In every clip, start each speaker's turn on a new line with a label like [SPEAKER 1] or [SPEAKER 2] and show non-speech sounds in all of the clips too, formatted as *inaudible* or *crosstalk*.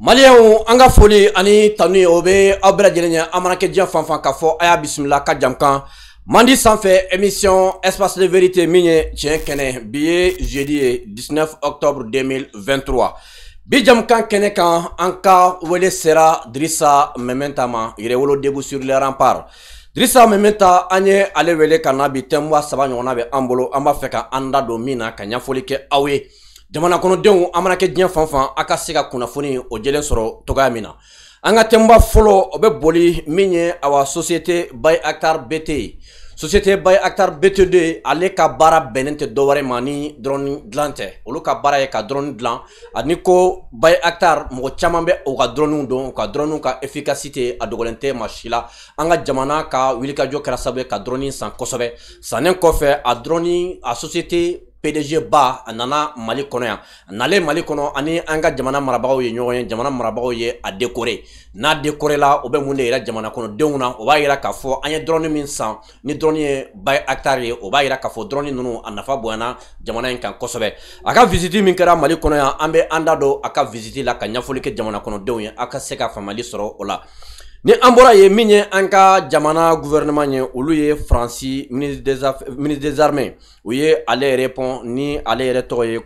[SPEAKER 1] maliyɛnw an ka foli ani tanu ye o bɛ aw bɛɛ lajɛlen ye an mana kɛ diɲɛ fan fan k'a fɔ a y'a bisimila ka jamukan mandi sanfɛ émission espace de vérité min ye tiɲɛ kɛnɛ bi ye jeudi ye 19 octobre 2023 bi jamukan kɛnɛ kan an ka wele sera dirisa mɛmɛnta ma yɛrɛwolo debu sur le rempart dirisa mɛmɛnta an ye ale wele ka na bi tɛmuwa saba ɲɔgɔnna bɛ an bolo an b'a fɛ ka an da don min na ka ɲɛfɔli kɛ aw ye jamana kɔnɔdenw an mana kɛ diɲɛ fan fan a ka se ka kunnafoni o jɛlen sɔrɔ togoya min na an ka tɛmba fɔlɔ o bɛ boli min ye awa société bay actar bt société bay actar btd ale ka baara bɛnnen tɛ dɔwɛrɛ ma ni dɔrɔni dilan tɛ olu ka baara ye ka dɔrɔni dilan ani ko bay actar mɔgɔ caaman bɛ u ka dɔrɔniw don u ka dɔrɔniw ka efikasite a dɔgɔlen tɛ ma si la an ka jamana ka wulikajɔ kɛra sabu ye ka dɔrɔni san kosɛbɛ sannen kɔfɛ a dɔrɔni a société PDG ba a nana Mali kɔnɔ yan a nalen Mali kɔnɔ ani an ka jamana marabagaw ye ɲɔgɔn ye jamana marabagaw ye a décoré n'a décoré la o bɛ mun de yira jamana kɔnɔdenw na o b'a yira k'a fɔ an ye dɔrɔni min san ni dɔrɔni ye ba hectare ye o b'a yira k'a fɔ dɔrɔni ninnu a nafa bonyana jamana in kan kosɛbɛ a ka visite min kɛra Mali kɔnɔ yan an bɛ an da don a ka visite la ka ɲɛfɔli kɛ jamana kɔnɔdenw ye a ka se ka faamuyali sɔrɔ o la ni an bɔra ye min jamana gouvernement ye olu ye ministre des armées u ye ale répond ni ale retoye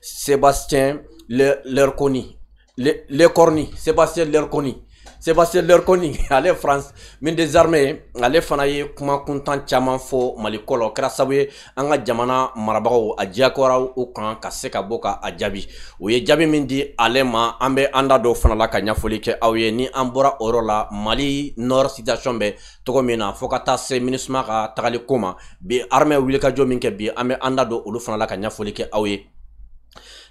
[SPEAKER 1] sébastien le ko awa le lerconi lekɔrni Sébastien lerconi Sébastien Lerconi *laughs* ale France min des armées ale fana ye kuma kuntan caman fɔ Mali ko la o kɛra sababu ye an ka jamana marabagaw a diyagoyara u kan ka se ka bɔ ka a jaabi o ye jaabi min di ale ma an bɛ an da dɔw fana la ka ɲɛfɔli kɛ aw ye ni an bɔra o yɔrɔ la Mali nord situation bɛ cogo min na fo ka taa se MINUSMA ka tagali ko ma bi armée wulikajɔ min kɛ bi an bɛ an da don olu fana la ka ɲɛfɔli kɛ aw ye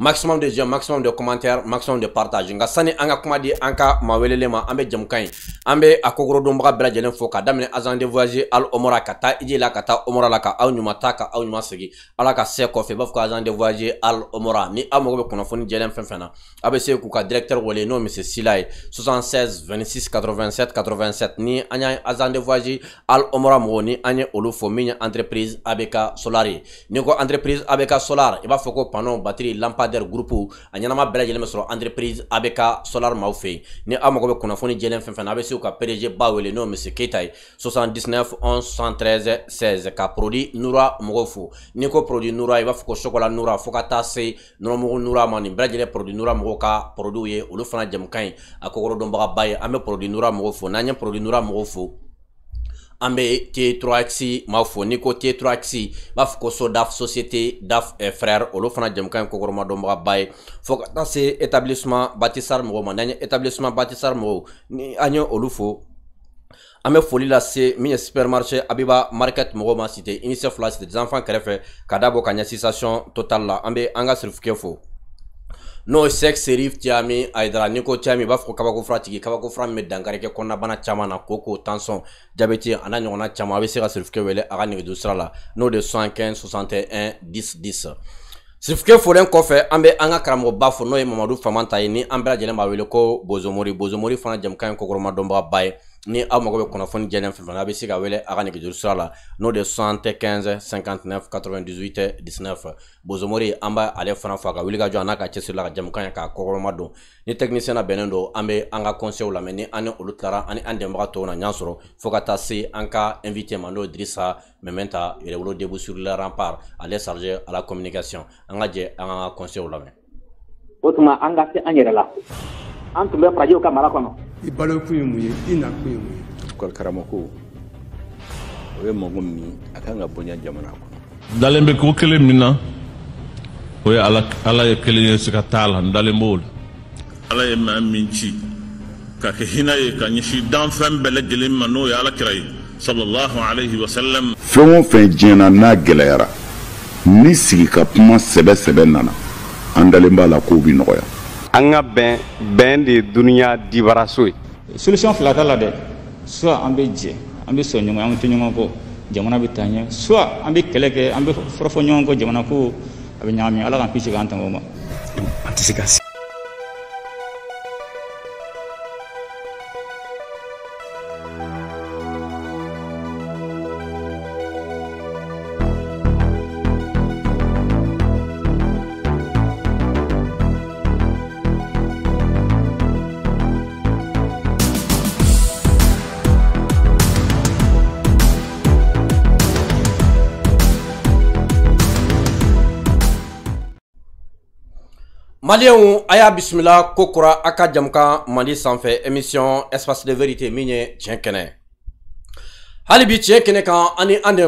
[SPEAKER 1] maximum de j'aime, maximum de commentaires maximum de partage Nga sani an Anka kuma di an Ambe ma welelen ma an bɛ a de voyage al omora kata kata iji la kata taa omora la ka aw ala se ko fe b'a de voyage al omora ni aw mago bɛ foni Abe fɛn fɛn se k'u ka directeur wele n'o monsieur sila 76 26 87 87 ni anya azan agent de al omora mɔgɔw ni anya entreprise abeka solari. n'i entreprise abeka solar iba foko panon panneau batterie lampe ambassadeur groupe a ɲɛnama bɛɛ lajɛlen bɛ sɔrɔ entreprise abk solar maw fɛ yen ni aw mago bɛ kunnafoni jɛlen fɛn fɛn na a bɛ se ka pdg ba wele n'o misi keyita ye 79 11 113 ka produit nura mɔgɔw fo n'i ko produit nura i b'a fɔ ko sokola nura fo ka taa se nɔnɔmugu nura ma nin bɛɛ lajɛlen produit nura mɔgɔw ka produit ye olu fana jamukan ye a kokoro dɔnbagaba ye an bɛ produit nura mɔgɔw fo n'an ye produit nura mɔgɔw fo an bɛ t m'a fɔ n'i ko t b'a fɔ ko sodaf société daf eh, frère olu fana jamukan ye kokɔrɔma dɔnbagaba ye fɔ ka taa se établissement batisar mɔgɔw ma n'an ye établissement batisar mɔgɔw ni an ye olu fo an bɛ foli lase min ye supermarché abiba market mɔgɔw ma cité unicef la cité des enfants kɛrɛfɛ ka da bɔ ka ɲɛ sensation total la an bɛ an ka sirifikɛ fo n'o sex serif cayami a yidara ni ko cayami i b'a fɔ kabako fura tigi kabako fura min bɛ dankari kɛ kɔnɔnabana caman na ko ko tansɔn jabɛti a n'a ɲɔgɔnna caman a bɛ se ka serifikɛ wele a ka nɛgɛjuru sira la n'o de ye 75 61 10 10 sirifike folen kɔfɛ an bɛ an ka karamɔgɔba fɔ n'o ye mamadu faama ta ye ni an bɛɛ lajɛlen b'a wele ko bozomori bozomori fana jamukan ye kokoromadɔnbagaba ye ni aw mago bɛ kunnafoni jɛlen fɛn fɛn na a bɛ se ka wele a ka nɛgɛjuru sira la n'o de ye soixante quinze cinquante-neuf quatre-vingt-dix-huit dix-neuf bozomori an b'a ale fana fɔ a ka wuli ka jɔ a n'a ka cɛsiri la ka jamukan ye k'a kɔkɔrɔma don ni tɛkinisiyɛn na bɛnnen don an bɛ an ka kɔnsew lamɛn ni an ni olu tilara an ni an dɛmɛbaga tɔw na ɲɔgɔn sɔrɔ fo ka taa se an ka invité ma n'o ye dirisa mɛmɛnta yɛrɛwolo debout sur le rempart ale chargé à la communication an ka jɛ an ka kɔnsew lamɛn.
[SPEAKER 2] o tuma an ka se an yɛrɛ la an tun bɛ farajɛw ka mara kɔnɔ
[SPEAKER 1] i balokun ye mun ye i nakun ye mun ye o ye mago min a kan ka bonya jamana kɔnɔ
[SPEAKER 2] dalen be ko kelen min na o ye ala ye kelen ye siga t'a la n dalen b'o ala ye maa min ci ka ke hina ye ka ɲɛsi danfɛn bɛɛ lajɛlen ma n'o ye alakira ye salallahu alayhi wasalam fɛn o fɛn diɲɛna n'a
[SPEAKER 1] gɛlɛyara ni sigi ka kuma sɛbɛ nana an dalen b'a la k'o bi nɔgɔya an ka bɛn bɛn de duniɲa duniya dibaraso ye solution fila la dɛ
[SPEAKER 2] soit an be jɛ an be sɔn ɲɔgɔn an tɛ ɲɔgɔn kɔ jamana be taɲɛ ɲɛ soit an be kɛlɛ kɛ an be fɔrɔfɔ ɲɔgɔn kɔ jamana ko a be ɲagami ala k'an kisi k'an tanga o ma an
[SPEAKER 1] tɛ se ka Malienw aya Kokura, bisimila Kokora émission espace de vérité Minye Tienkene Halibi Tienkene ani ande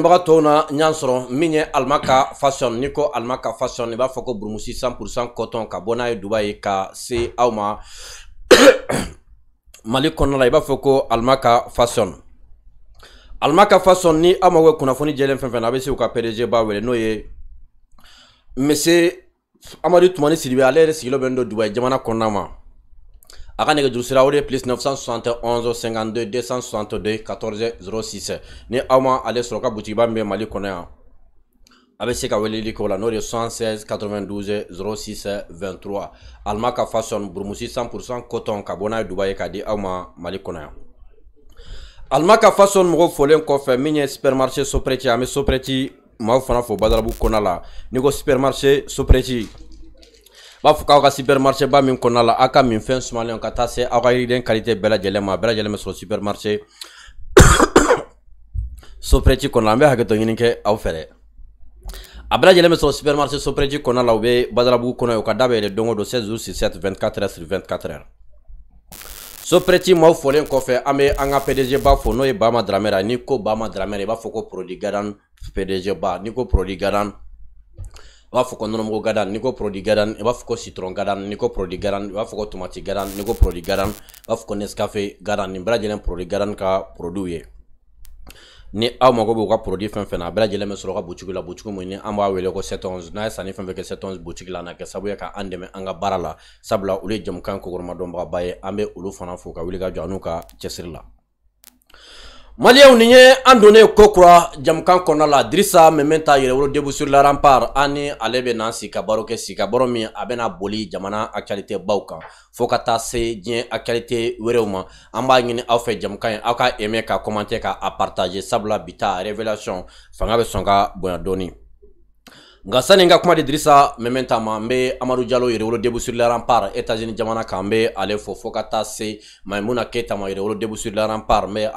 [SPEAKER 1] fashion Niko Almaka fashion 100% coton ka bɔ n'a Auma ka se auma *coughs* fashion Almaka fashion ni aw kuna Jelen jɛlen fɛn na Noye amadu tumani sidibe ale yɛrɛ sigilɔ bɛ n don dubayi jamana kɔnɔna ma a ka nɛgɛjuru sira o de ye plus 971-52-262-14-06 ni aw ma ale sɔrɔ ka butigiba min bɛ mali kɔnɔ yan a bɛ se ka weleli k'o la n'o de ye 76-92-06-23 alima ka fasɔn burumusi 100% kotɔn ka bɔ n'a ye dubayi k'a di aw ma mali kɔnɔ yan alima ka fasɔn mɔgɔw fɔlen kɔfɛ min ye supermarché sopreti an bɛ sopreti maaw fana fo badalabu kɔnɔna la n'i ko supermarché sopreti b'a fɔ k'aw ka supermarché ba min kɔnɔna la aw ka min fɛn sumalen ka taa se aw ka yiriden kalite bɛɛ lajɛlen ma bɛɛ lajɛlen bɛ sɔrɔ supermarché *coughs* sopreti kɔnɔna an bɛ hakɛtɔ ɲini kɛ aw fɛ dɛ a bɛɛ lajɛlen bɛ sɔrɔ supermarché sopreti kɔnɔna la u bɛ badalabugu kɔnɔ u ka da bɛ yɛlɛ don o don 16 jours sur 7 24 sur 24 heures sopreti maaw fɔlen kɔfɛ an bɛ an pdg ba fo n'o ye bama dramera n'i ko bama dramɛra i b'a fɔ ko prodi gadan pdg ba n'i ko prodi gadan i b'a foko ko gadan n'i ko prodi gadan i b'a foko ko citron gadan n'i ko prodi gadan i b'a fɔ tomati gadan n'i ko prodi gadan i b'a foko ko nescafe gadan nin bɛɛ lajɛlen prodi gadan ka produit ye ni aw mago b'u ka produit fɛn fɛn na a bɛɛ lajɛlen bɛ sɔrɔ ka butigi la butigi mun ni an b'a wele ko 7 711 n'a ye sanni fɛn fɛn kɛ 711 butigi la na kɛ sabu ye ka an dɛmɛ an ka baara la sabula olu ye jamukan kokoromadɔnbagaba ye an bɛ olu fana fo ka wuli ka jɔ an n'u ka cɛsiri la Maliyɛw unye ye an donnen kokura la drissa la mentaille. Mɛmɛnta yɛrɛ sur la rempart ané ni ale bɛ n'an sigi ka boli jamana actualité Bauka. Fokata se actualité wereuma amba an b'a ɲini aw fɛ jamukan aka ka aimer ka commenter partager sabla bita révélation fanga bon nka nga kuma didrisa mementa mambe ma debu sur la jamana kambe se maimuna keta ma yerewolo debu sur la rempart Me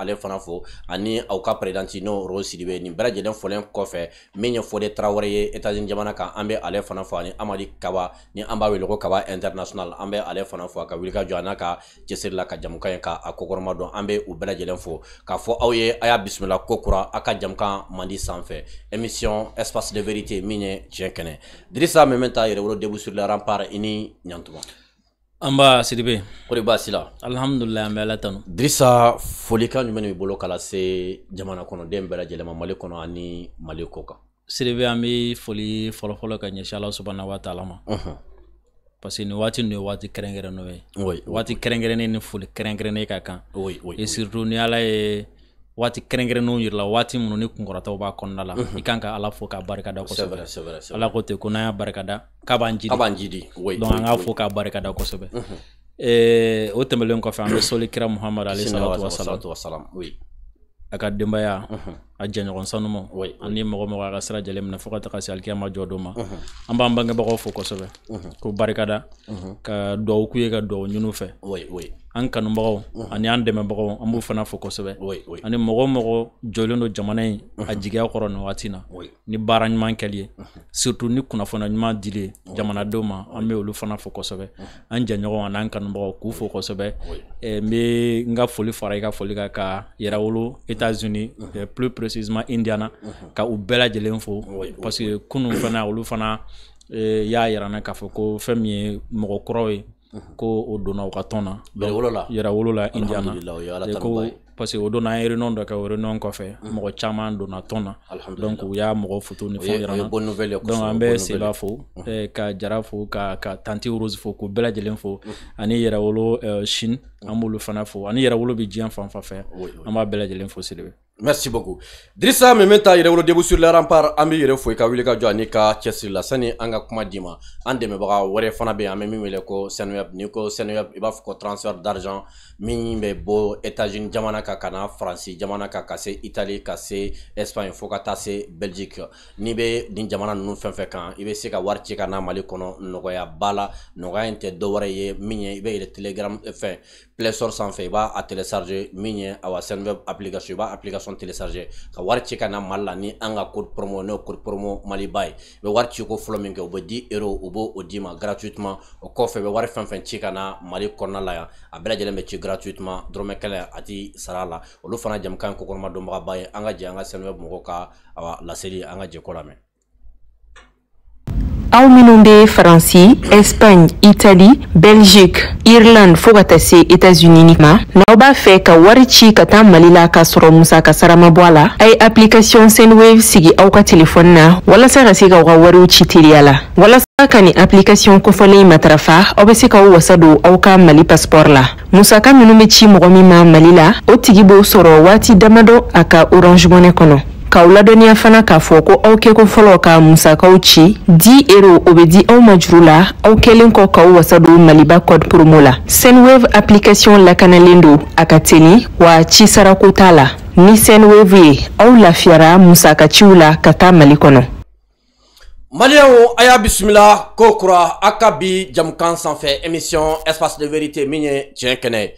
[SPEAKER 1] ani auka ka présidenti n'o ro sidibe nin bɛlajɛlen fɔlen kɔfɛ min ye fɔde ambe unis jamana kan an be ale ani amadi kawa ni Amba international Ambe be ale Kawa fo a ka la ka jamukan ka a kokɔrɔma u fo kokura mandi sanfe Emission espace de vérité min cɛ kɛnɛ dirisa mɛmɛ t'a yɛrɛ wolo debu sur la rampart i ni ɲantuma an ba sidibe o de baasi la alhamdulilayi an bɛ ala tanu dirisa folikan jumɛn b'i bolo kala se jamana kɔnɔden bɛɛ lajɛlen ma mali kɔnɔ ani mali ko kan siribe an bɛ foli fɔlɔfɔlɔ ka ɲɛsin ala subahana wa taala ma parce que nin waati
[SPEAKER 2] nin ye waati kɛrɛnkɛrɛnnen ye waati kɛrɛnkɛrɛnnen ni foli kɛrɛnkɛrɛnnen ka kan et surtout ni ala ye waati kɛrɛnkɛrɛnnenw yirila waati minnu ni kunkɔrɔtaw b'a kɔnɔna la i kan ka ala fo k'a barikada kosɛbɛ ala ko te ko n'an y'a barikada k'a b'an jidi b'an jidi donc an k'a fo k'a barikada kosɛbɛ o tɛmɛlen kɔfɛ an bɛ soli kira muhamad alayhi salatu wasalam a ka denbaya a jɛɲɔgɔn sanuma ani mɔgɔ mɔgɔ a ka sira jɛlen minɛ fo ka taga se alikiyama jɔ mhm. do ma an b'an bangebagaw fo kosɛbɛ mhm. ko barikada mhm. ka duwawu k'u ye ka duwawu ɲini fɛ an kanubagaw ani an dɛmɛbagaw an b'u fana fo kosɛbɛ ani mɔgɔ mɔgɔ jɔlen do jamana in a jigiya kɔrɔ nin waati na ni baara ɲuman kɛli ye surtout ni kunnafoniya ɲuman dili ye jamanadenw ma an be olu fana fo kosɛbɛ an jɛɲɔgɔn ani an kanubagaw k'u fo kosɛbɛ n be eh, n ka foli fara i ka foli ka ka yɛrɛwolo états-unis eh, plus précisément indiana ka u bɛɛ lajɛlen fo parce que kunu fana olu fana eh, y'a yirana k'a fɔ ko fɛn min ye mɔgɔ kɔrɔw ye ko o donna u ka tɔn na yɛrɛ wolo la indiana eh, parce que o donna an ye réunion dɔ kɛ o réunion kɔfɛ mɔgɔ caman donna tɔn na donc u y'a mɔgɔ foto ni fɛnw yira na donc an bɛ seba fo eh, ka jara fo ka ka tanti rose fo k'u bɛɛ lajɛlen fo ani yɛrɛwolo eh, chine an b'olu fana fo ani yɛrɛwolo bɛ diɲɛ fan fan fɛ
[SPEAKER 1] an b'a bɛɛ lajɛlen fo sebe Merci beaucoup. Drissa Mementa yɛrɛ debout sur le rempart an bɛ i ka wuli ka jɔ ani ka cɛsiri la sani anga ka kuma d'i ma an dɛmɛbaga wɛrɛ fana ko Senweb n'i ko Senweb i ko transfert d'argent Minimbe Bo, bɔ États-Unis jamana kan ka na Faransi jamana kan Italie ka Espagne fo ka Belgique n'i bɛ nin jamana ninnu fɛn fɛn kan i bɛ se ka wari na Mali kɔnɔ nɔgɔyaba la nɔgɔya in tɛ dɔwɛrɛ ye min ye i bɛ yɛlɛ Telegram eh, fɛ Source Store sanfɛ i b'a télécharger miné à awa Senweb application i b'a application application télécharger ka wari ci kana na ni an ka code promo n'o code promo mali ye be bɛ wari ci ko fɔlɔ min kɛ o di euro u b'o o dima ma gratuitement o kɔfɛ i bɛ wari fɛn fɛn ci kana mali kɔnɔna la yan a bɛɛ lajɛlen bɛ ci gratuitement dɔrɔmɛ kelen a ti sara la olu fana jamukan ye kokɔnɔma dɔnbagaba ye an ka je an ka sanuya mɔgɔw ka laseli an ka ko lamɛn
[SPEAKER 3] aw minw be faransi espagne itali belgique irland fɔɔ ka taa se etats-unis ma n'aw b'a fɛ ka wari ci ka taa mali la k'a sɔrɔ musaka sarama bɔ a la a ye aplikasiɔn senwave sigi aw ka telefɔni na walasa ka se k'aw ka wariw ci teliya la walasa ka ni aplikasiɔn kofɔlen matarafa aw be se k'aw wasa don aw ka mali pasipɔr la musaka minw be ci mɔgɔ min ma mali la o tigi b'o sɔrɔ waati damadɔ a ka orange mɔnɛ kɔnɔ k'aw ladɔnniya fana k'a fɔ ko aw kɛko fɔlɔ ka musakaw ci di ero o be di aw ma juru la aw kɛlen kɔ k'aw wasa don maliba code promo la senwave application lakanalen do a ka teni wa ci t'a la ni senwave ye aw lafiyara musakaciw la ka taa mali kɔnɔ
[SPEAKER 1] maliyɛnw a y'a bisimila ko kura a ka bi jamukan sanfɛ émission espace de vérité min ye tiɲɛ kɛnɛ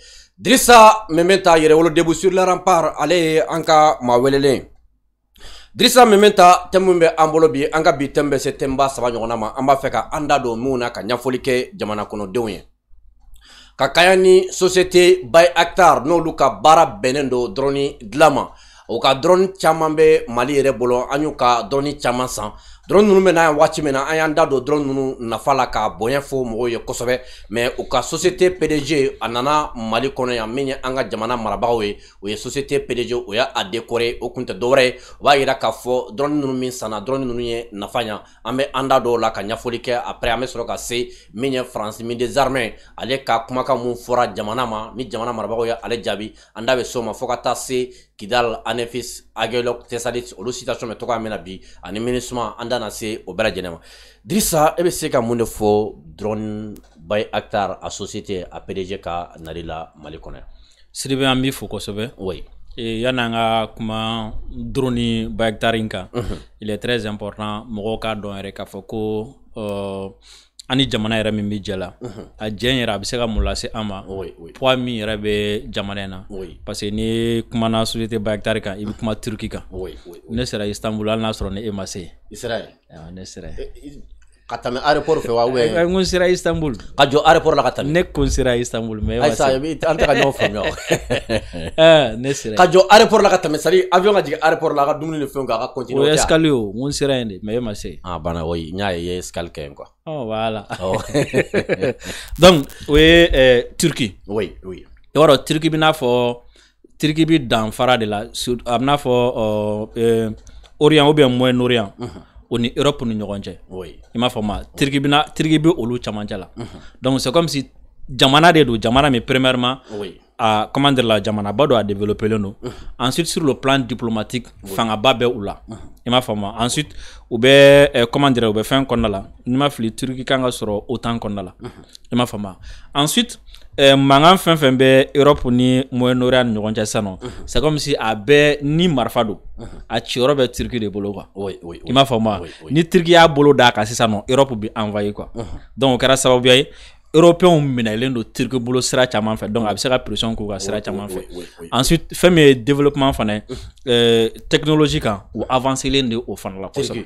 [SPEAKER 1] dirisa min bɛ ta yɛrɛwolo debu sur la rampart ale ye an ka maa welelen dirisa min min ta tɛmu bɛ an bolo bi an ka bi tɛmu bɛ se tɛmuba saba ɲɔgɔnna ma an b'a fɛ ka an da don minw na ka ɲɛfɔli kɛ jamana kɔnɔdenw ye ka kaya ni société by actar n'olu ka baara bɛnnen don dɔrɔni dilan ma o ka dɔrɔni caman bɛ mali yɛrɛ bolo an y'u ka dɔrɔni caman san drone ninnu bɛ na yan waati min na an y'an da don drone ninnu nafa la k'a bonya fɔ mɔgɔw ye kosɛbɛ mɛ u ka société PDG a nana Mali kɔnɔ yan min ye an ka jamana marabagaw ye o ye société PDG o y'a a décoré o kun tɛ dɔwɛrɛ ye o b'a yira k'a fɔ drone ninnu min sanna drone ninnu ye nafa ɲa an bɛ an da don o la ka ɲɛfɔli kɛ après an bɛ sɔrɔ ka se min ye France des armées ale ka kumakan mun fɔra jamana ma ni jamana marabagaw ye ale jaabi an da bɛ s'o ma fɔ ka taa se Kidal Anefis Agelok Tesalit olu citation bɛ togoya min na bi ani MINUSMA an da c'est na se o bɛɛ lajɛlen ma et c'est ka faut drone by actor a société a pdg ka nalila malikone. mali kɔnɔ oui
[SPEAKER 2] et yan'an kuma drone by actar il est très important mɔgɔw don dɔn yɛrɛ ani jamana yɛrɛ min bi jɛla a jɛ yɛrɛ a bi se ka mun lase an ma poids min yɛrɛ bɛ jamana in na parce que n'i kumana société ba kan i bɛ kuma Turki kan ne sera Istanbul hali n'a sɔrɔ ni e ma se
[SPEAKER 1] ne sera ka tɛmɛ aéroport fɛ wa eh, eh,
[SPEAKER 2] kun sera istanbul ka jɔ aéroport la ka tɛmɛ ne kun sera istanbul mais ka ɲɔgɔn faamuya ka
[SPEAKER 1] jɔ aéroport la ka tɛmɛ c'est avion ka jigin aéroport la ka dumuni ni fɛnw kɛ ka continuer o ye escale o n kun sera yen ma se a banna oui n ye escale kɛ quoi oh voilà oh. *laughs*
[SPEAKER 2] donc o ye euh, turki oui oui i e b'a dɔn turki bi n'a fo turki bi danfara de la a bɛ n'a fɔ oh, euh, orient ou bien moyen orient uh mhm. -huh. on ni Europe ni ɲɔgɔn cɛ oui i m'a faamu Turki bɛ na ou olu donc c'est comme si jamana de don jamana mais premièrement oui a comment la Jamana Bado a développé le don ensuite sur le plan diplomatique fangaba bɛ ou là et m'a faamu ensuite u bɛ comment dire u bɛ qu'on kɔnɔna là n'i ma fili Turki kan ka sɔrɔ OTAN kɔnɔna la m'a faamu ensuite mankan fɛn fɛn bɛ Europe ni moyen ni ɲɔgɔn cɛ sisan nɔ c'est comme si a bɛɛ ni Marfado don a ciyɔrɔ bɛ Turki de bolo oui, oui, il m'a faamu ni Turki y'a bolo d'a kan sisan nɔ Europe bi envoyé quoi donc o kɛra sababuya ye européens minɛlen don turki bolo sira caman fɛ donc a bɛ se pression k'u ka sira caman fɛ ensuite fait min ye développement fana ye euh, technologie kan u avancelen de la kosɛbɛ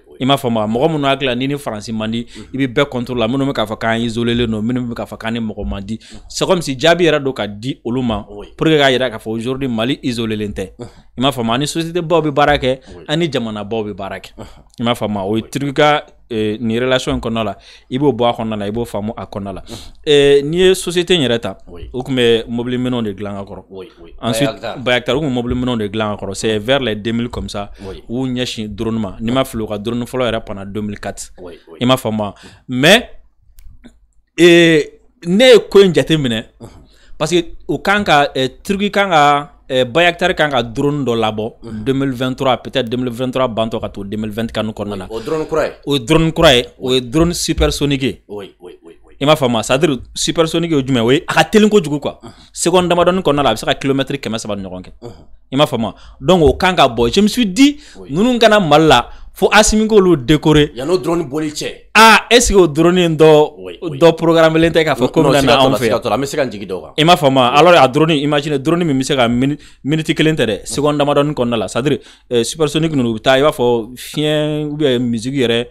[SPEAKER 2] i m'a faamu mɔgɔ minnu hakilila ni ni faransi man di mhm. i bɛ bɛɛ kɔntoro la minnu bɛ k'a fɔ k'an isolelen don minnu bɛ k'a fɔ k'an ni mɔgɔ man di c'est comme si jaabi yɛrɛ don ka di olu ma pour que k'a jira k'a fɔ aujourd'hui mali isolelen tɛ mhm. i m'a faamu ani société baw bɛ baara kɛ ani jamana baw bɛ baara kɛ mhm. i m'a faamu o ye turki ka Eh, ni relation in kɔnɔna la i b'o bɔ a kɔnɔna la i a kɔnɔna la eh, n'i société ni yɛrɛ ou u tun bɛ mobili minɛnw de dilan ka ensuite Bayaktar u mobile menon de dilan akoro c'est vers les 2000 comme ça ou y'u drone ma n'i ma flora u ka drone fɔlɔ 2004 oui 2004 et m'a faamu mais mais eh, ne ye ko in mine parce que au kanka et truc kan euh, Bayakari kan ka drone dɔ labɔ 2023 peut-être 2023 bantɔ 2024 kɔnɔna na. O drone kura ye. drone kura ye, drone supersonique
[SPEAKER 4] Oui oui oui.
[SPEAKER 2] Et m'a faamu wa c'est à dire supersonique ye jumɛn o ye a ka teli kojugu quoi. Seconde damadɔni kɔnɔna la a bɛ se ka kilomɛtiri kɛmɛ saba ni ɲɔgɔn m'a faamu donc au kan je me suis dit nous kana Mali fo Asimi k'olu décorer
[SPEAKER 1] a drone boli cɛ
[SPEAKER 2] aa ah, est ce que o drone in dɔ programme le que tɛ k'a fɔ ko na anw fɛ
[SPEAKER 1] an
[SPEAKER 2] m'a faamu alors a drone imagine drone min bɛ se ka minutes kelen tɛ dɛ seconde c'est à dire ninnu u bɛ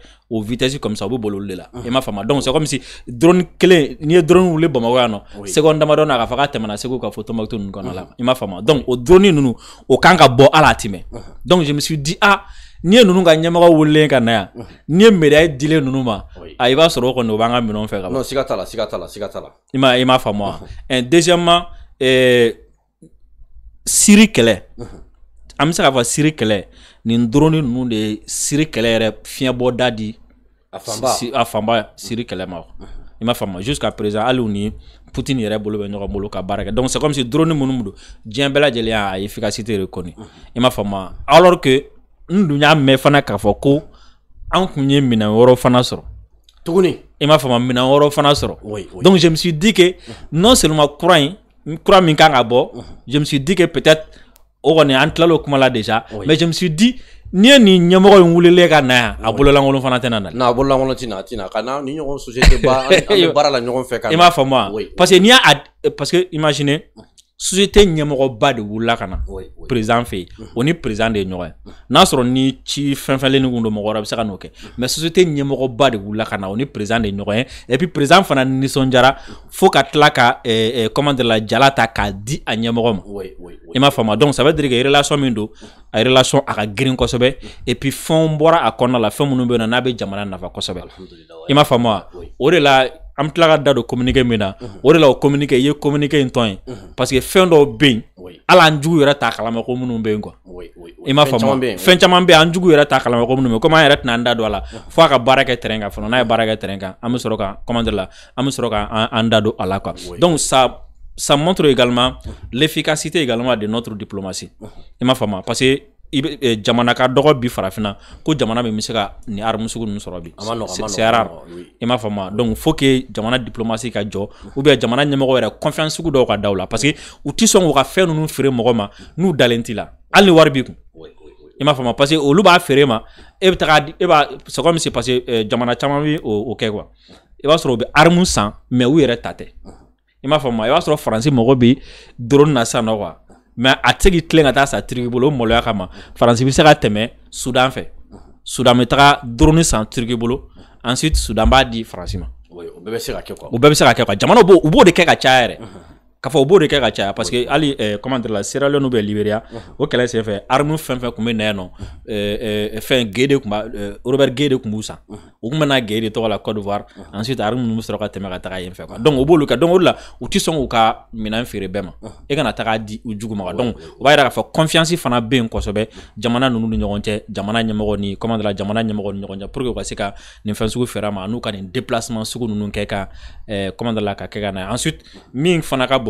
[SPEAKER 2] vitesse comme ça u bɛ boli m'a donc c'est comme si drone kelen n'i drone wuli Bamakɔ yan seconde a k'a fɔ k'a tɛmɛna Segu ka fɔ Tɔnbɔkutu m'a donc o drone nous, o kan ka bɔ hali donc je me suis dit ah n'i ye ninnu ka ɲɛmɔgɔ wililen ka na yan n'i ye médaille dilen ninnu ma a i b'a sɔrɔ o kɔni o b'an ka minɛnw fɛ non
[SPEAKER 1] siga t'a la siga t'a la siga t'a la
[SPEAKER 2] i m'a i m'a faamu wa deuxièmement ɛɛ euh, Siri kɛlɛ an bɛ se k'a fɔ Siri kɛlɛ nin drone ninnu de ye Siri kɛlɛ yɛrɛ fiɲɛbɔda di a fanba a fanba Siri kɛlɛ ma i m'a faamu jusqu'à présent hali u ni Poutine yɛrɛ bolo bɛ ɲɔgɔn bolo ka baara kɛ donc c'est comme si drone minnu don diɲɛ bɛɛ lajɛlen a efficacité reconnu i m'a faamu alors que ndunya dun y'a mɛn fana k'a fɔ ko an tun ye minɛn wɛrɛ fana sɔrɔ tuguni i m'a faamu minɛn wɛrɛ fana sɔrɔ oui, oui. donc je me suis dit que non seulement kura in kura min kan ka bɔ je me suis dit que peut-être o kɔni an tilal'o kuma la déjà oui. mais je me suis dit n'i ye nin ɲɛmɔgɔ in wulile ka na yan a bololankolon fana tɛna na
[SPEAKER 1] n'a bololankolon tɛna a tɛna ka na ni ɲɔgɔn société ba an bɛ *laughs* baara la ɲɔgɔn fɛ ka e i m'a faamu wa parce que n'i y'a parce que
[SPEAKER 2] imaginez société ɲɛmɔgɔba de wulila ka na président fɛ yen o ni président de ye ɲɔgɔn ye n'a sɔrɔ ni ci fɛn fɛnlen kun don mɔgɔ wɛrɛ bɛ se ka n'o kɛ mɛ société ɲɛmɔgɔba de wulila ka na o ni président de ye ɲɔgɔn ye et puis président fana nisɔndiyara fo ka tila ka eh, eh, comment de la jala ta k'a di a ɲɛmɔgɔ ma i m'a faamu donc ça veut dire que relation min don a relation a ka girin kosɛbɛ et puis fɛnw bɔra a kɔnɔna la fɛn minnu bɛ yen nɔ n'a bɛ jamana nafa kosɛbɛ i m'a faamu wa o de la an bɛ tila ka da don communiqué min na o de la o communiqué i ye communiqué in tɔn ye parce que fɛn dɔw bɛ yen hali an jugu yɛrɛ t'a kalama ko minnu bɛ yen quoi i m'a faamu fɛn caman yen an jugu yɛrɛ t'a kalama ko minnu bɛ yen komi an yɛrɛ tɛn'an da don a la fo a ka baara kɛ terrain kan fɔlɔ n'a ye baara kɛ terrain kan an bɛ sɔrɔ ka comment la an bɛ sɔrɔ ka an da don a la quoi donc ça ça montre également l'efficacité également de notre diplomatie i m'a faamu parce que i bɛ eh, jamana ka dɔgɔ bi farafinna ko jamana min bɛ se ka nin arme sugu ninnu sɔrɔ bi c'est rare i m'a faamu donc faut que jamana diplomasi ka jɔ ou bien jamana ɲɛmɔgɔ yɛrɛ confiance sugu dɔw ka da u la parce que u ti sɔn k'u ka fɛn ninnu feere mɔgɔ ma n'u dalen t'i la hali ni wari b'i kun i m'a faamu parce que olu b'a feere ma e bɛ taga e b'a c'est comme si parce que eh, jamana caman bɛ o kɛ quoi i b'a sɔrɔ u bɛ arme san mais u yɛrɛ ta tɛ i m'a faamu i b'a sɔrɔ faransi mago bɛ drone na sisan nɔ quoi mais à ce qui clé ça tribolo molaka kama France il sera témé Soudan fait Soudan mettra drone sans tribolo ensuite Soudan va dit franchement
[SPEAKER 4] oui au bébé sera
[SPEAKER 2] quoi au bébé sera quoi jamano bo ou bo de quelque chose Ka fɔ b'o de kɛ ka caya parce que hali comment dire la Sierra Leone ou bien Libéria o kɛlɛ senfɛ arme fɛn fɛn tun bɛ na yan nɔ fɛn Gueye de tun b'a Robert Gueye de tun b'u san u tun bɛ na Gueye de tɔgɔ la Côte d'Ivoire ensuite arme ninnu bɛ sɔrɔ ka tɛmɛ ka taga yen fɛ quoi donc o b'olu kɛ donc o de la u ti sɔn k'u ka minɛn feere bɛɛ ma e kana taga di u jugu ma donc o b'a yira k'a fɔ confiance fana bɛ yen kosɛbɛ jamana ninnu ni ɲɔgɔn cɛ jamana ɲɛmɔgɔ ni comment dire la jamana ɲɛmɔgɔ ni ɲɔgɔn cɛ pour que u ka se ka nin fɛn sugu fɛɛrɛ a ma an'u ka nin déplacement sugu ninnu kɛ ka comment dire la ka kɛ ka na ensuite min fana ka bon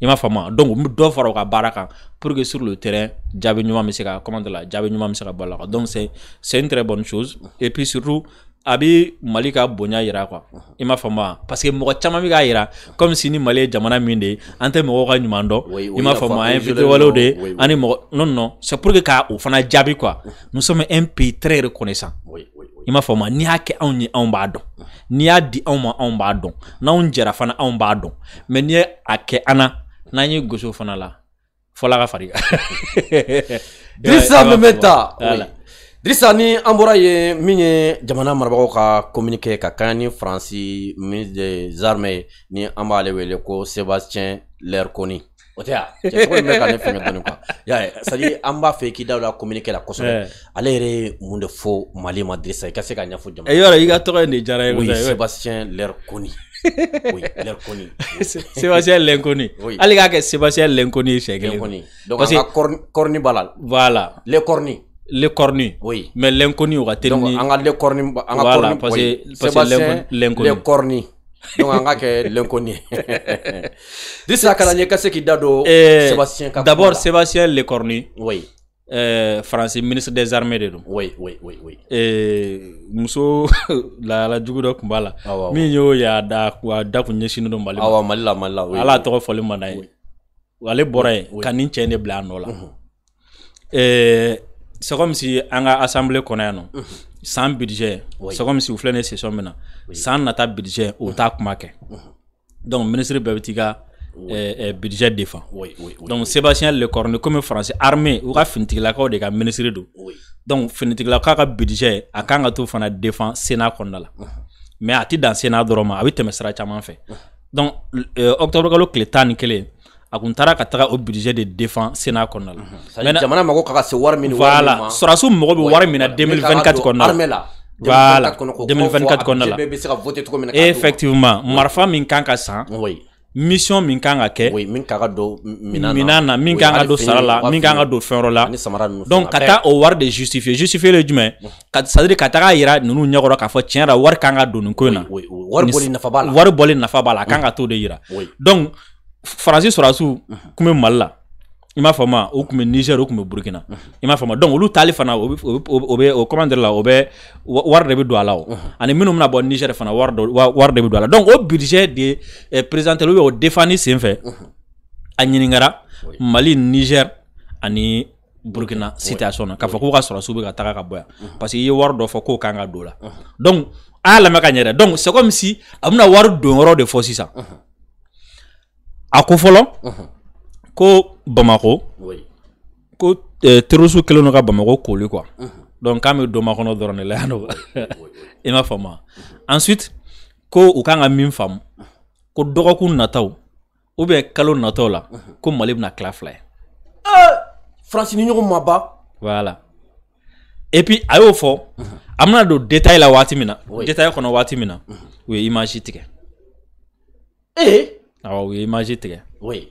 [SPEAKER 2] il m'a faamu donc n bɛ dɔ fara ka pour que sur le terrain j'avais ɲuman bɛ c'est comment de la j'avais ɲuman bɛ c'est la donc c'est c'est une très bonne chose et puis surtout abi malika bonya ira quoi il m'a faamu parce que mɔgɔ caman bɛ k'a comme si ni malé jamana minde de ye an tɛ mɔgɔw il ɲuman dɔn i m'a faamu an de ye non non c'est pour que ka au fana jaabi quoi nous sommes un pays très reconnaissant. il i m'a faamu n'i y'a kɛ on ye anw b'a n'i y'a di on ma on b'a dɔn on jɛra fana n'i ye a n'an ye gosi o fana la fɔla *laughs* ka fari dirisa memeta
[SPEAKER 1] dirisa ni an bɔra ye min ye jamana marabagaw ka kominike ka kaɲa ni faransi de des armées ni an b'ale wele ko sebastien lerconi o tɛ ya cɛcogo in bɛ ka ne fɛngɛ dɔɔni kuwa y'a ye sadi an b'a fɛ k'i da don a communiqué la kosɛbɛ ale yɛrɛ ye mun de fɔ mali ma dirisa i ka se k'a ɲɛfɔ jamana yɔrɔ i ka tɔgɔ in de diyara n ye kosɛbɛ oui sébastien lerconi *laughs*
[SPEAKER 3] oui, l'inconnu. Oui. *laughs* Sébastien l'inconnu. Oui. Allez,
[SPEAKER 1] gars, Sébastien l'inconnu, chez L'inconnu. Donc, c'est on balal. Voilà. Le Corny.
[SPEAKER 2] Le Corny. Oui. Mais l'inconnu, on va Donc, on a le cornu. Voilà, parce que Sébastien l'inconnu.
[SPEAKER 1] Le donc on a *laughs* l'inconnu. *laughs* dis eh, d'abord
[SPEAKER 2] Sébastien oui euh, français ministre des armées de Oui, oui, oui, oui. Et tun b'a la la ah, y'o ye a da kun da don mali ma ala tɔgɔ fɔli man d'a ye ale bɔra yen ka nin cɛ in de bila a la mhm. euh, c'est comme si anga ka assemblée kɔnɔ mhm. sans budget c'est comme si vous filɛ nin session maintenant. na nata budget au t'a kuma donc ministre bɛɛ euh, euh, budget défend. donc Sébastien Lecorne comme français armé u la finitigilakaw de ministre de. donc la budget à quand to défense sénat mais a dans sénat de roma a uh-huh. donc euh, octobre le a budget de défense sénat la. Uh-huh.
[SPEAKER 1] jamana se voilà
[SPEAKER 2] 2024 voilà
[SPEAKER 1] 2024 effectivement marfa
[SPEAKER 2] min kan mission min kan ka kɛ min kan ka don minan na min kan ka don sara la min kan ka don fɛn wɛrɛ la donc ka taa o wari de justifier justifier le jumɛn c'est à dire ka taga yira ninnu ɲɛkɔrɔ k'a fɔ tiɲɛ yɛrɛ wari kan ka don nin ko in na wari bɔli nafa b'a la a kan ka t'o de yira donc faransi sɔrɔdasiw kun bɛ mali la i m'a faamu o tun bɛ nizɛri o tun bɛ burukina i m'a faamu donc olu taali fana o bɛ o commande la o bɛ wari de bɛ don a la o ani minnu bɛna bɔ nizɛri fana wari dɔ wari de bɛ don a la donc o budget de eh, présidentiel ou bien o défani senfɛ a ɲininkara mali nizɛri ani burukina situation na k'a fɔ k'u ka sɔrɔsiw bɛ ka taga ka bɔ yan uh-huh. parce que i ye wari dɔ fɔ k'o kan ka don o la uh-huh. donc a y'a lamɛn ka ɲɛ dɛ donc c'est comme si a bɛna wari don yɔrɔ de fɔ sisan uh-huh. a ko fɔlɔ ko bamakɔ ko euh, terroristes kɛlen don ka bamakɔ koli quoi donc k'an bɛ don makɔnɔ dɔrɔn de la yan nɔ *laughs* i m'a faamu wa ensuite ko u kan ka min faamu ko dɔgɔkun nataw ubiyɛn kalo nataw la ko mali bɛna tila fila ye.
[SPEAKER 1] faransi ni ɲɔgɔn ma ban.
[SPEAKER 2] voilà et puis a y'o fɔ an bɛna don détail la waati min na détail kɔnɔ waati min na u ye image tigɛ. ee. awɔ u ye image tigɛ. oui.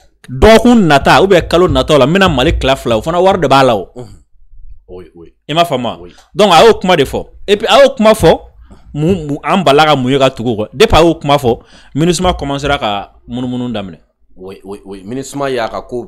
[SPEAKER 2] dɔgɔkun nata ubiyɛn kalo nataw la n bena mali kila fila o fana wari de b'a la o i m'a faamu wa donc a y'o kuma de fɔ et puis a y'o kuma fɔ mun mun an balila ka mun ye ka tugu o kɔ depuis a y'o kuma fɔ minisima commencera ka munumunu daminɛ oui oui oui minisima y'a ka ko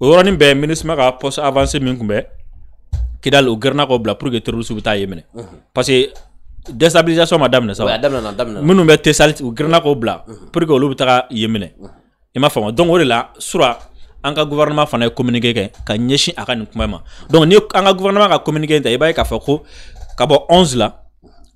[SPEAKER 2] o yɔrɔnin bɛɛ minisima ka poste avancé min tun bɛ kidal o gɛrɛna k'o bila pour que terroriste bɛ taa yen minɛ mhm. parce que déstabilisation ma daminɛ sa minnu bɛ tesali u gɛrɛna k'o bila mhm. pour que olu bɛ taga yen minɛ mhm. i m'a faamu donc o de la sura an ka gouvernement fana ye communiqué kɛ ka ɲɛsin a ka nin kuma ma donc ni an ka gouvernement ka communiqué ta i b'a ye k'a fɔ ko ka bɔ 11 la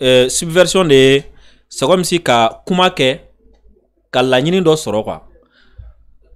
[SPEAKER 2] Euh, subversion de ye c'est comme si ka kuma kɛ ka laɲini dɔ sɔrɔ kuwa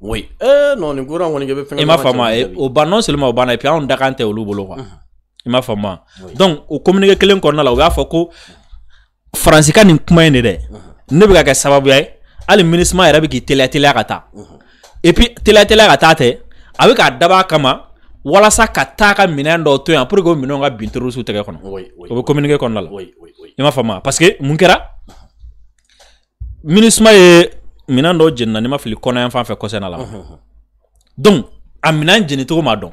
[SPEAKER 2] Oui.
[SPEAKER 1] Eh, non, nin kura kɔni kɛ bɛ fɛngɛ. I m'a faamu
[SPEAKER 2] o ban non seulement o banna et puis anw da kan tɛ olu bolo quoi. Uh-huh. I m'a faamu donc o communiqué kelen kɔnɔna la u y'a fɔ ko faransi ka nin kuma in de dɛ uh-huh. ne bɛ ka kɛ sababuya ye hali minisima yɛrɛ bɛ k'i teliya teliya ka taa uh-huh. et puis teliya teliya ka taa tɛ a bɛ k'a dab'a kama walasa ka taka ka minɛn dɔw to yan pour que o minɛnw ka bin terroristes tɛgɛ kɔnɔ o bɛ communiqué kɔnɔna la i m'a faamu parce que mun kɛra minisima minɛn dɔw jenina ni ma fili kɔnɔyan fan fɛ kɔsɛn na la donc a minɛn jeni cogo ma dɔn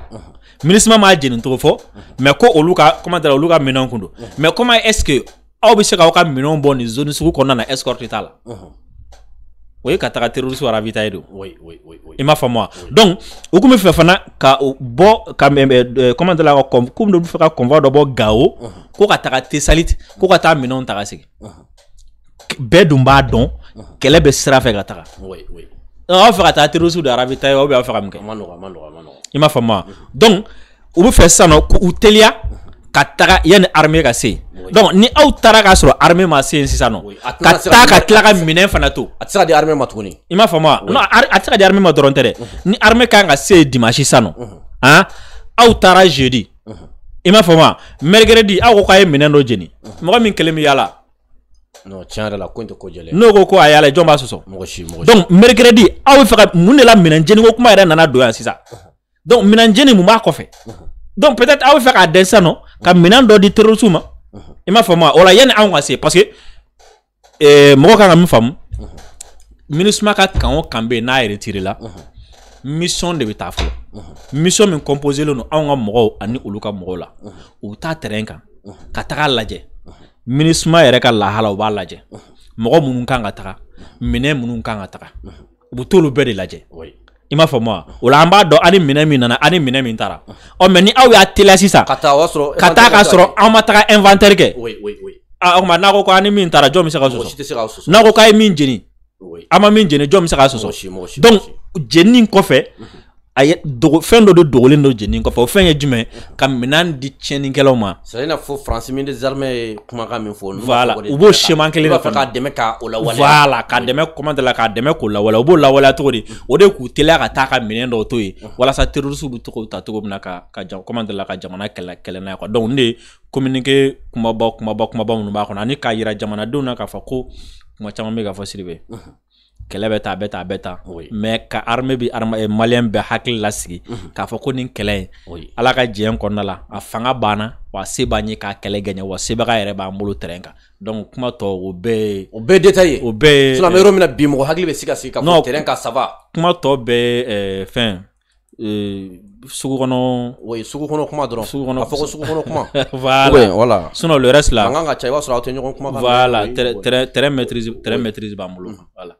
[SPEAKER 2] minisima m'a jeni cogo fɔ mɛ ko olu ka comment dire olu ka minɛn kun don mɛ comment est ce que aw bɛ se k'aw ka minɛnw bɔ nin zone sugu kɔnɔna na escorte t'a la o ye ka taga terroriste arabita ye don i m'a faamu wa donc u tun bɛ fɛ fana ka bɔ ka euh, euh, comment dire la ka kɔmi u bɛ fɛ ka convoi dɔ bɔ gawo ko ka taga tesalite ko ka taa minɛnw ta ka segin bɛɛ dun b'a dɔn. kɛlɛ bɛ sira fɛ ka taga aw fɛ ka taa terisiw de arabi ta ye aw bɛ aw fɛ ka min kɛ i m'a faamu wa donc u bɛ fɛ sisan nɔ k'u teliya ka taga yanni armée ka se donc ni aw taara k'a sɔrɔ armée ma se yen sisan nɔ ka taa ka tila ka minɛn fana to a tɛ se ka di armée ma tuguni i m'a faamu wa non a tɛ se ka di armée ma dɔrɔn tɛ dɛ ni armée ka kan ka se yen dimanche sisan nɔ mhm. han aw taara jeudi mhm. i m'a faamu wa mercredi aw ko k'a ye minɛn dɔ jeni mhm. mɔgɔ min kelen bɛ yaala n'o ko ko a y'a la jɔn b'a sɔsɔ donc mercredi aw bɛ fɛ ka mun de la minɛnjeni ko kuma yɛrɛ nana don yan sisan donc minɛnjeni mun b'a kɔfɛ donc peut être aw bɛ fɛ k'a dɛn sisan nɔ ka minɛn dɔ di terroristes ma i m'a faamu wa o la yanni anw ka se parce que eh, mɔgɔ kan ka min faamu minisma ka kan o kan bɛ yen n'a retiré la mission de bɛ taa fɔlɔ mission min composé len don anw ka mɔgɔw ani olu ka mɔgɔw la u bɛ taa terrain kan ka taga lajɛ. minisima yɛrɛ ka lahala u b'a lajɛ mɔgɔ minnu kan ka taga minɛ minnu kan ka taga u bɛ t'olu bɛɛ de lajɛ i m'a faamu wa o la an b'a dɔn ani minɛ min nana ani minɛ min taara ɔ mɛ ni aw y'a teliya sisan ka taa k'a sɔrɔ an ma taga inventaire kɛ ah, o tuma n'a ko ko ani min taara jɔn bɛ se ka sɔsɔ n'a ko k'a ye min jeni an ma min jeni jɔn bɛ se ka sɔsɔ donc jenini kɔfɛ a ye dogo fɛn dɔ de dogolen do jenini kɔfɛ o fɛn ye jumɛn ka minɛn di tiɲɛnikɛlaw ma.
[SPEAKER 1] c'est à dire i n'a fɔ faransi min de zarime ye kumakan min fɔ. voilà u b'o seman kelen de fɔ. i b'a fɛ k'a dɛmɛ k'a o lawaleya. voilà k'a dɛmɛ kɔmanda la
[SPEAKER 2] k'a dɛmɛ k'o lawaleya u b'o lawaleya cogo di mm. o de k'u teliya ka taa ka minɛn dɔw to yen mm. walasa terorisiw bɛ cogo ta cogo min na ka ka jama kɔmanda la ka jamana kɛlɛ kɛlɛ n'a ye quoi donc nin de ye communiqué kumaba kumaba kumaba minnu b'a kɔnɔ ani k'a jira jamanadenw na k'a fɔ ko kuma caman bɛ ka fɔ Siribe. kɛlɛ bɛ taa a bɛ taa bɛ taa mɛ ka arme bi eh, maliyɛn bɛɛ hakili lasigi k'a fɔ ko nin kɛlɛ in ala ka diɲɛ kɔnɔna la a fanga banna wa se b'an ye k'a kɛlɛ gɛɲɛ wa sebaga yɛrɛ b'an bolo terrain kan donc kuma tɔ o bɛɛ o bɛɛ ye ye o bɛɛ ye sinon yɔrɔ min na bi mɔgɔ hakili
[SPEAKER 1] bɛ se ka sigi k'a fɔ terrain kan ça
[SPEAKER 2] kuma tɔ bɛɛ ye eh, fɛn eh, sugu
[SPEAKER 1] kɔnɔ oui sugu kɔnɔ kuma dɔrɔn sugu kɔnɔ a fɔ ko sugu kɔnɔ kuma *laughs* voilà voilà sinon le reste là mankan ka ca i b'a sɔrɔ aw tɛ ɲɔgɔn kuma kan voilà terrain maîtrise terrain maîtrise b'an bolo voilà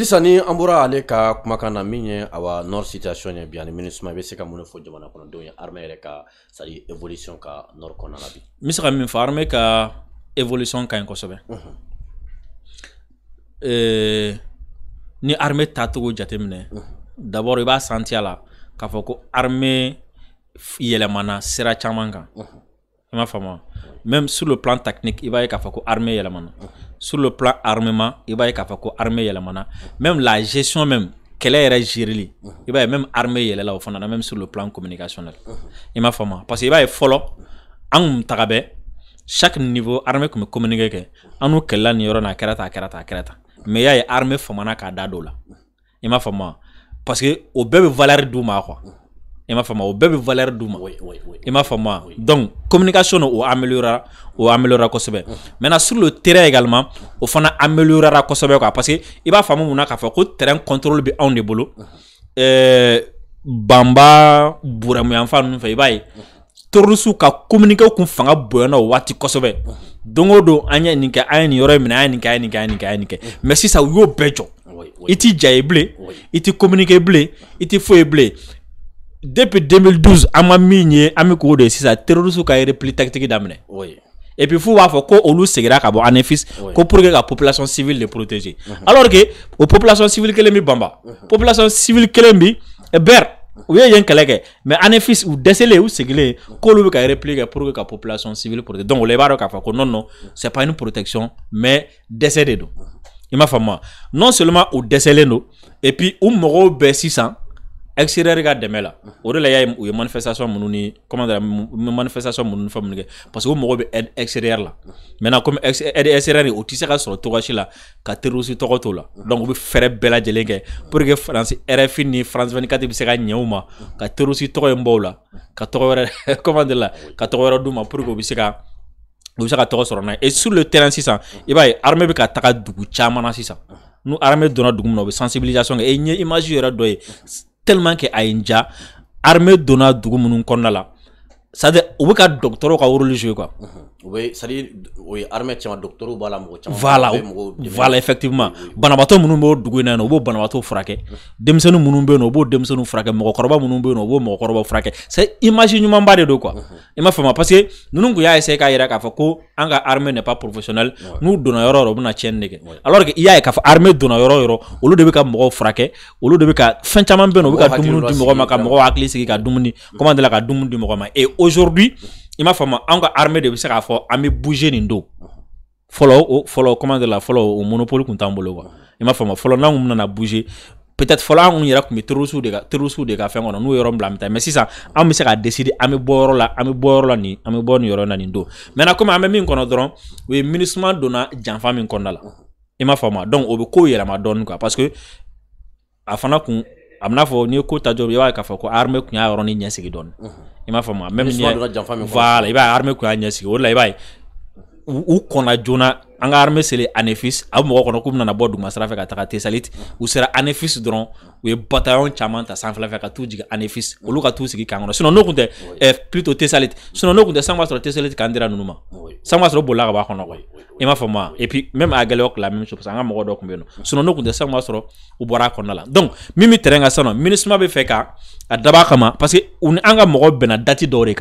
[SPEAKER 1] sisan ni an aleka ale na minye awa nord situation ye biyani ani minisma i bɛ se ka mun fɔ jamana armée ka sadi ka nord kɔnɔna na bi n bɛ se ka
[SPEAKER 2] min évolution ka ɲi Euh, ni armée tacogo jateminɛ d'abord iba b'a santiya la k'a fɔ armée yɛlɛmana sera caman kan m'a même sur le plan technique il va k'a fɔ armée sur le plan armement il va y k'a fɔ ko armée yɛlɛmana même la gestion même kɛlɛ yɛrɛ gérili il va ye même armée yɛlɛla au fond même sur le plan communicationnel il m'a faamu parce qu'il va y follow fɔlɔ an chaque niveau armé comme communiquer kɛ an n'u na a kɛra tan mais il y'a ye armée famana k'a il m'a faamu parce que au bɛɛ bɛ valeur ma quoi et m'a faamu au valeur d'ouma. Oui, oui, oui. i m'a faamu donc communication o améliorera o améliorera mais maintenant sur le terrain également o fana améliorera kosɛbɛ quoi parce que il va faire mun na k'a ko terrain contrôle bi anw de bolo ɛɛ bamba, buramuyanfan ninnu fɛ ka communiqué kun fanga ouati o waati kosɛbɛ do o don an ye nin kɛ an ye nin yɔrɔ in minɛ an ye nin kɛ an ye nin y'o bejo. jɔ i t'i ja ye bilen communiqué il depuis 2012 à ma min à mes bɛ k'o de ye sisan terroriste été repli tactique daminɛ oui. et puis faut b'a fɔ ko olu segira ka bɔ ANEFIS oui. ko pour que la population civile de protéger mhm. alors que aux population civile qu'elle bi Bamba mhm. population civile kelen bi eh, BER il y yen un collègue. mais ANEFIS u dɛsɛlen ou sigilen k'olu qu'on ka repli pour que la population civile protéger donc les la i b'a non non c'est pas une protection mais décelé. de Il m'a faamu non seulement au décelé, don et puis ou moro, bɛɛ 600. extérieur ka dɛmɛ la o de la y'a u ye manifestation minnu ni comment dire manifestation minnu ni fɛn minnu kɛ parce que o mago bɛ aide extérieur la maintenant comme aide extérieur o tɛ se ka sɔrɔ tɔgɔsi la ka terroriste tɔgɔ t'o la donc u bɛ fɛɛrɛ bɛɛ lajɛlen kɛ pour que France RFI ni France 24 bɛ se ka ɲɛ u ma ka terroriste tɔgɔ in bɔ o la ka tɔgɔ wɛrɛ *laughs* comment dire la ka tɔgɔ wɛrɛ d'u ma pour que u bɛ se ka u bɛ se ka tɔgɔ sɔrɔ n'a ye et sur le terrain sisan i b'a ye armée bɛ ka taga dugu caman na sisan n'u armée donna dugu min na u bɛ sensibilisation kɛ e ɲɛ image yɛrɛ dɔ ye tellement que a ye ja armée donna dugu minnu kɔnɔna la c'est à dire u bɛ ka dɔgɔtɔrɔw ka rôle jouer quoi
[SPEAKER 1] Oui, ça c'est oui, armée cɛman docteur b'a la mɔgɔ voilà voilà
[SPEAKER 2] effectivement banabaatɔ minnu b'o dugu in na yen nɔ u b'o banabaatɔ furakɛ mm. denmisɛnnin minnu bɛ yen nɔ b'o denmisɛnninw furakɛ mɔgɔkɔrɔba minnu bɛ yen nɔ b'o mɔgɔkɔrɔbaw furakɛ c'est image ɲumanba de don quoi mm-hmm. Et m'a femme parce que nous tun y'a essayer k'a jira k'a anga ko an armée n'est pas professionnelle Nous donna yɔrɔ o yɔrɔ u alors que i y'a k'a fɔ armée donna yɔrɔ o yɔrɔ olu de bɛ ka mɔgɔw furakɛ olu de bɛ ka fɛn caman bɛ yen nɔ u bɛ ka dumuni di mɔgɔ ma ka mɔgɔw hakili sigi comment on dit là ka dumuni di ma et aujourd'hui i m'a faamu anw ka armée de bɛ se k'a fɔ an bɛ bouger nin don fɔlɔ o fɔlɔ comment de la fɔlɔ o monopole tun t'an bolo quoi i m'a faamu fɔlɔ n'an kun nana bouger peut-être fɔlɔ an kun yɛrɛ tun bɛ terroriste de ka terroriste de ka fɛn kɔnɔ n'u ye yɔrɔ min bila an bɛ taa mais sisan an bɛ se ka décider an bɛ bɔ yɔrɔ la an bɛ bɔ yɔrɔ la nin an bɛ bɔ nin yɔrɔ in na nin don maintenant komi an bɛ min kɔnɔ dɔrɔn o ye MINUSMA donna janfa min kɔnɔna la i m'a faamu donc o bɛ kow yɛlɛma dɔɔni quoi parce que a fana kun a bɛna fɔ n'i ko ta jɔ mhm. i b'a k'a fɔ ko armée tun y'a yɔrɔnin ɲɛsigi dɔɔni i m'a faamu a même ni voilà i b'a ye armée tun y'a ɲɛsigi o de la i b'a ye mhm. u kɔnna joona an ka armée anefis a bɛ mɔgɔ kɔnɔ k'u na bɔ duguma sira fɛ ka taga tesalit u sera anefis dɔrɔn u ye bataillon caman ta sanfɛla fɛ ka anefis olu ka t'u sigi kan kɔnɔ sinon n'o tun tɛ eh, plutôt tesalit sinon n'o tun tɛ san b'a sɔrɔ tesalit kan dira ninnu ma san b'a sɔrɔ bolila ka et puis même à la même chose parce que an ka mɔgɔ dɔ tun bɛ nɔ ah. sinon n'o tun tɛ san b'a sɔrɔ u bɔra a donc min terrain kan sisan nɔ a dab'a kama parce que u ni an ka mɔgɔw bɛnna date dɔw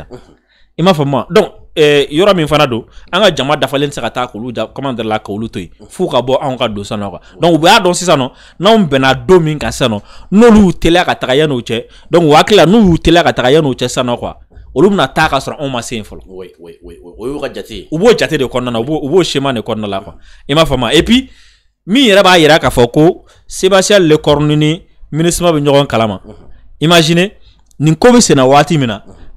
[SPEAKER 2] donc Eh, yɔrɔ min fana don an ka jama dafalen tɛ se ka taa k'olu da kɔmandɛri la k'olu to yen f'u ka bɔ anw ka don sisan nɔ donc u y'a dɔn sisan nɔ n'anw bɛnna don min kan sisan nɔ n'olu y'u teliya ka taga yanni o cɛ donc u hakili la n'u y'u teliya ka taga yanni o cɛ sisan nɔ olu bɛna taa ka sɔrɔ anw ma se yen fɔlɔ.
[SPEAKER 4] oui oui oui
[SPEAKER 2] o y'u ka jate ye. u b'o jate de kɔnɔna na u b'o u b'o schéma de kɔnɔna la quoi i m'a faamu et puis min yɛrɛ b'a yira k'a fɔ ko Sébastien Lecornu ni MINUSMA bɛ ɲɔgɔn kalama imagine nin ko bɛ senna waati min na.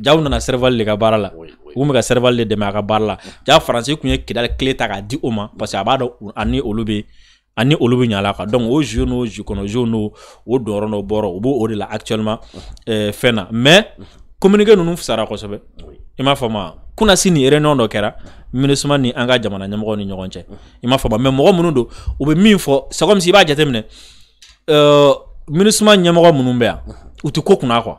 [SPEAKER 2] ja u nana servali de ka baara la u kun bɛ ka servali de dɛmɛ a ka baara la mm. ja faransi tun ye kidali kile ta k'a di o ma parce que a b'a dɔn ani olu bɛ ani olu bɛ ɲala kan donc o jeu n'o jeu kɔnɔ jeu n'o o dɔnyɔrɔ n'o bɔrɔ u b'o de la actuellement ɛɛ mm. euh, fɛn na mais communiqué ninnu fisara kosɛbɛ i m'a faamu wa kunasi nin réunion dɔ kɛra minisma ni an ka jamana ɲɛmɔgɔw ni ɲɔgɔn cɛ mm. i m'a faamu mais mɔgɔ minnu don u bɛ min fɔ c'est comme si i b'a jateminɛ ɛɛ euh, minisma ɲɛmɔgɔ minnu bɛ yan u tɛ ko kunna quoi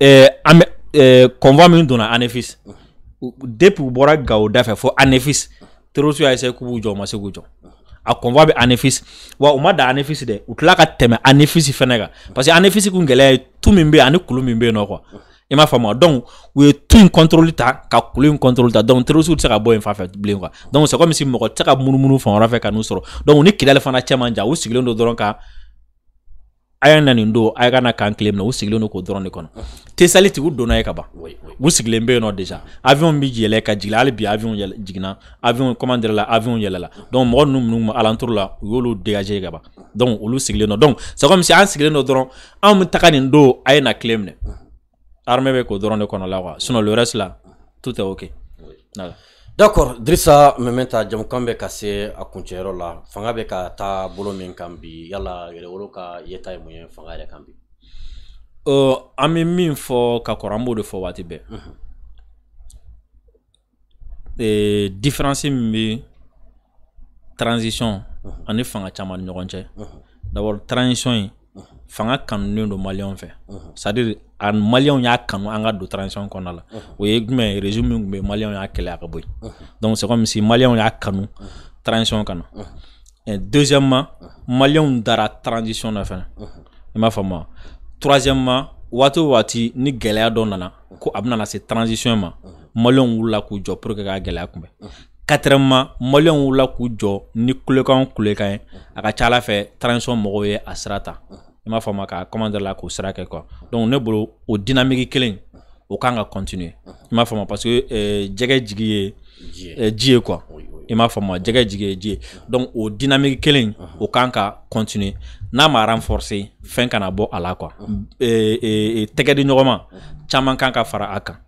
[SPEAKER 2] kɔnfɔ eh, eh, min donna anefis depi u bɔra gawo da fɛ anefis terorisi y'a ɛsɛ k'u b'u jɔ u ma se k'u jɔ a kɔnfɔ bɛ anefis wa u ma da anefis dɛ u tila ka tɛmɛ anefis fɛnɛ kan parce anefis kun gɛlɛya ye tu min bɛ yen ani kulu min bɛ yen nɔ kuwa i m'a faamu wa donc u ye tu in kɔntoroli ta ka kulu in kɔntoroli ta donc terorisiw tɛ se ka bɔ yen fan fɛ bilen kuwa donc c'est comme si mɔgɔ tɛ se ka munumunu fan wɛrɛ fɛ ka n'u sɔrɔ donc ni kidali fana cɛ man jan u sigilen don dɔrɔn kan a y'a na don a ka na kan tile minɛ u sigilen don k'o dɔrɔn de kɔnɔ tesali tigi u donna ye ka ban u sigilen bɛ yen nɔ déjà avion bɛ yɛlɛ ka jigin hali bi avion jiginna avion comment la avion la donc mɔgɔ ninnu minnu tun alentour la u y'olu dégager ka ban donc olu sigilen don donc c'est comme si an sigilen don dɔrɔn anw bɛ taga nin don a ye na tile minɛ armée bɛ k'o dɔrɔn de kɔnɔ la quoi sinon le reste là
[SPEAKER 1] tout est ok voilà. d'accord drisa mementa jamukan bɛ ka se a kuncɛyɔrɔ la fanga bɛ ka ta bolo min kan bi yala yɛrɛwolo ka yeta ye mun fanga yɛrɛ kan bi uh, an bɛ min fɔ ka kɔrɔ an b'o de fɔ waati bɛɛ mm -hmm.
[SPEAKER 2] eh, ee, diferansi min bɛ transition mm -hmm. ani fanga caman ni ɲɔgɔn cɛ mm -hmm. d'abord transition fanga kanunen don maliyɛnw fɛ sadiri a maliyɛnw y'a kanu an ka don transition kɔnɔna la o ye jumɛn ye régime min tun bɛ maliyɛnw y'a kɛlɛ a ka bɔ yen donc c'est comme si maliyɛnw y'a kanu transition kana deuxièmement maliyɛnw dara transition na fana i m'a faamu wa troisièmement waati o waati ni gɛlɛya dɔ nana ko a bɛna na se transition ma maliyɛnw wulila k'u jɔ pour que k'a gɛlɛya kunbɛn katɛrɛma maliyɛnw wulila k'u jɔ ni kulekan o kulekan ye a ka ca ala fɛ transition mɔgɔw ye a sira ta il m'a faamu ka commande la course sera quelque quoi donc ne bolo au dynamique killing au kan ka continuer i m'a faamu parce que euh, jɛgɛ jigi euh, quoi il m'a faamu jɛgɛ jigi ye donc au dynamique killing au kan ka continuer n'a ma renforcé fin qu'un abo à la quoi et et ɲɔgɔn ma caman kan fara a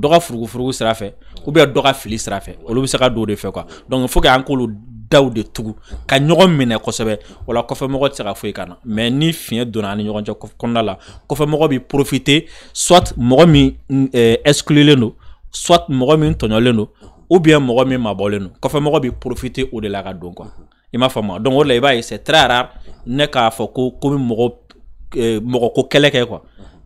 [SPEAKER 2] dɔ ka furugufurugu sira fɛ ubiyɛn dɔ ka fili sira fɛ olu bɛ se ka don o de fɛ kuwa dɔnku fo k'an k'olu daw de tugu ka ɲɔgɔn minɛ kosɛbɛ wala kɔfɛ mɔgɔ tɛ se ka foyi ka na ni fiɲɛ donna ani ɲɔgɔn cɛ kɔnɔna la kɔfɛ bi profiter soit mɔgɔ min ɛskululen euh, don soit mɔgɔ min tɔɲɔlen don bien mɔgɔ min mabɔlen don kɔfɛ mɔgɔ bɛ profite o de la ka don kuwa i m'a faamu donc o de la i b'a ye c'est très rare ne k'a fɔ ko komi mɔgɔ euh, mɔgɔ ko kɛlɛ kɛ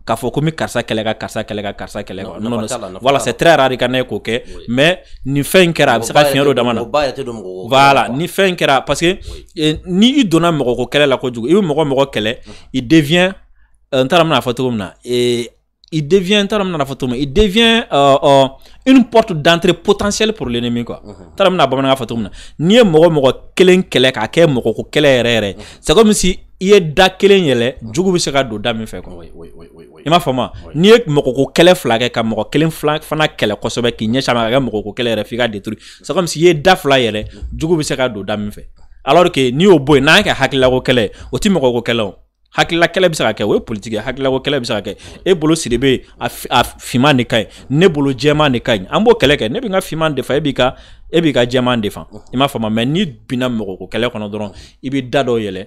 [SPEAKER 2] k'a fɔ ko n bɛ karisa kɛlɛ ka karisa kɛlɛ ka karisa kɛlɛ non non voilà c'est très rare i ka ne k'o kɛ mais nin fɛn in kɛra a bɛ se ka fiɲɛ don dama na
[SPEAKER 1] voilà
[SPEAKER 2] ni fɛn in kɛra parce que eh, ni i donna mɔgɔ ko kɛlɛ la kojugu i bɛ mɔgɔ mɔgɔ kɛlɛ mm-hmm. i euh, eh, devient n taara mina fɔ cogo min na il devient n taara mina fɔ cogo min il devient euh, une porte d'entrée potentielle pour l'ennemi quoi mm-hmm. n taara mina bamanankan fɔ cogo min na n'i ye mɔgɔ mɔgɔ kelen kɛlɛ k'a kɛ mɔgɔ ko kɛlɛ yɛrɛ yɛrɛ mm-hmm. c'est comme si i ye da kelen yɛlɛ jugu bɛ se ka don da min fɛ kɔ i m'a faamu n'i ye mɔgɔko kɛlɛ fila kɛ ka mɔgɔ kelen fana kɛlɛ kosɛbɛ k'i ɲɛsin a ma ka kɛ mɔgɔko kɛlɛ yɛrɛ f'i ka deturu c'est comme si i ye da fila yɛlɛ jugu bɛ se ka don da min fɛ alors que n'i y'o bɔ yen n'a y'a kɛ hakililako kɛlɛ o ti mɔgɔko kɛlɛ o hakilila kɛlɛ bɛ se ka kɛ o ye politiki ye hakililako kɛlɛ bɛ se ka kɛ e bolo siri bɛ yen a finman de ka ɲi ne bolo jɛman de ka ɲi an b'o kɛlɛ kɛ ne bɛ n ka finman defa e b'i ka e b'i ka jɛman defa i m'a faamu mɛ n'i binna mɔgɔko kɛlɛ kɔnɔ dɔrɔn i bɛ da dɔ yɛlɛ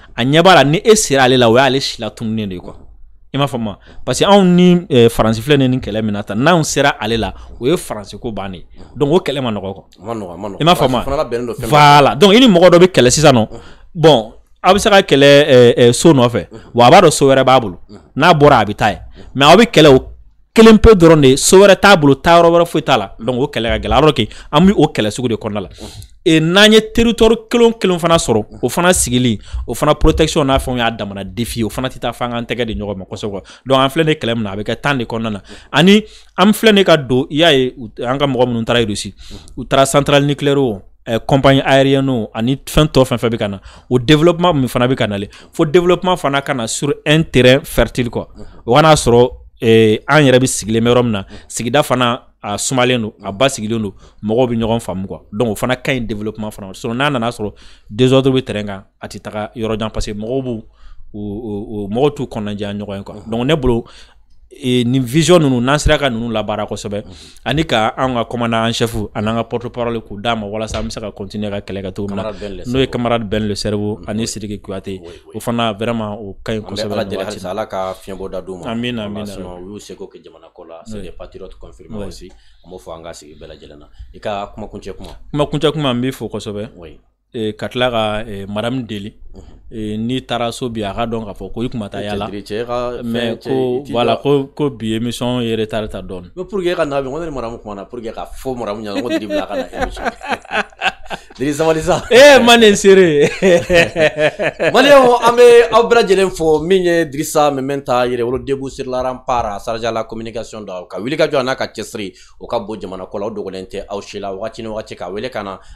[SPEAKER 2] a ɲɛ b'a la ni e sera ale la o y'ale si latununnen de ye quoi i m'a faamu wa parce que anw ni eh, faransi filɛ ni nin kɛlɛ min na tan n'anw sera ale la o ye faransi ko bannen ye donc o kɛlɛ ma nɔgɔ quoi i m'a faamu wa voilà donc i ni mɔgɔ dɔ bɛ kɛlɛ sisan nɔ bon aw bɛ se ka kɛlɛ eh, eh, so nɔfɛ wa a b'a dɔn so wɛrɛ b'a bolo n'a bɔra a bɛ taa ye mais aw bɛ kɛlɛ o kelen pe dɔrɔn de so wɛrɛ t'a bolo taa yɔrɔ wɛrɛ foyi t'a la donc o kɛlɛ ka gɛlɛ alors que an bɛ o kɛlɛ sugu de kɔnɔna la e n'an ye territoire kelen kelen fana sɔrɔ o fana sigili o fana protection n'a fɛnw y'a damana défi o fana tɛ taa f'an k'an tɛgɛ di ɲɔgɔn ma kosɛbɛ donc an filɛ nin kɛlɛ min na a bɛ kɛ tan de kɔnɔna na ani an filɛ nin ka don i y'a ye an ka mɔgɔ minnu taara Russie u taara central nucléaire o compagnie aérienne o ani fɛn tɔ fɛn fɛn bɛ ka na o développement min fana bɛ ka nale fo développement fana ka na sur un terrain fertile quoi o kana sɔrɔ Eh, an yɛrɛ bɛ sigilen bɛ yɔrɔ min na sigida fana a sumalen don a ba sigilen don mɔgɔw bɛ ɲɔgɔn faamu quoi donc o fana ka ɲi développement fana ma sinon n'a nana sɔrɔ désordre bɛ terrain kan a tɛ taga yɔrɔ jan parce que mɔgɔw b'u mɔgɔw t'u kɔnɔjɛya ɲɔgɔn ye quoi donc ne bolo e, nin vision ninnu n'an sera ka ninnu labaara kosɛbɛ mhm. ani ka anw ka commandant en chef an'an ka porte parole k'u d'a ma walasa an bɛ se ka continuer ka kɛlɛ kɛ cogo min na n'o ye camarade Ben Le Cerveau ani Sidiki Kuyate o fana vraiment o ka ɲi kosɛbɛ an bɛ ala halisa ala
[SPEAKER 1] ka fiɲɛbɔ da d'u ma amina amina sinon u y'u seko kɛ jamana ko la c'est des patriotes confirmés aussi an b'o fɔ an ka sigi bɛɛ lajɛlen na i ka kumakuncɛ kuma
[SPEAKER 2] kumakuncɛ kuma n b'i fo kosɛbɛ e, ka tila ka e, madamu deli e, n'i taara so bi a ka dɔn k'a fɔ ko i kun ma yala mɛ ko voilà ko ko bi émission ye retard ta dɔɔni.
[SPEAKER 1] mais pour que e ka na bi n ko ne ni maramu kumana pour que ka fɔ maramu ɲɛna ko deli a ka na émission dege Eh, ee
[SPEAKER 2] mane sere
[SPEAKER 1] maliyɛnw an bɛ aw bɛɛ lajɛlen fo min ye dirisa la rampe la communication dɔ ka wuli ka jɔ a n'a ka cɛsiri o jamana ko la o dogolen la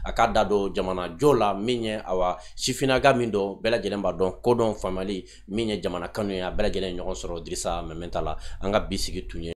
[SPEAKER 1] a jamana la min ye awa sifinnaka min don bɛɛ lajɛlen b'a jamana kanu ye a bɛɛ lajɛlen ɲɔgɔn la an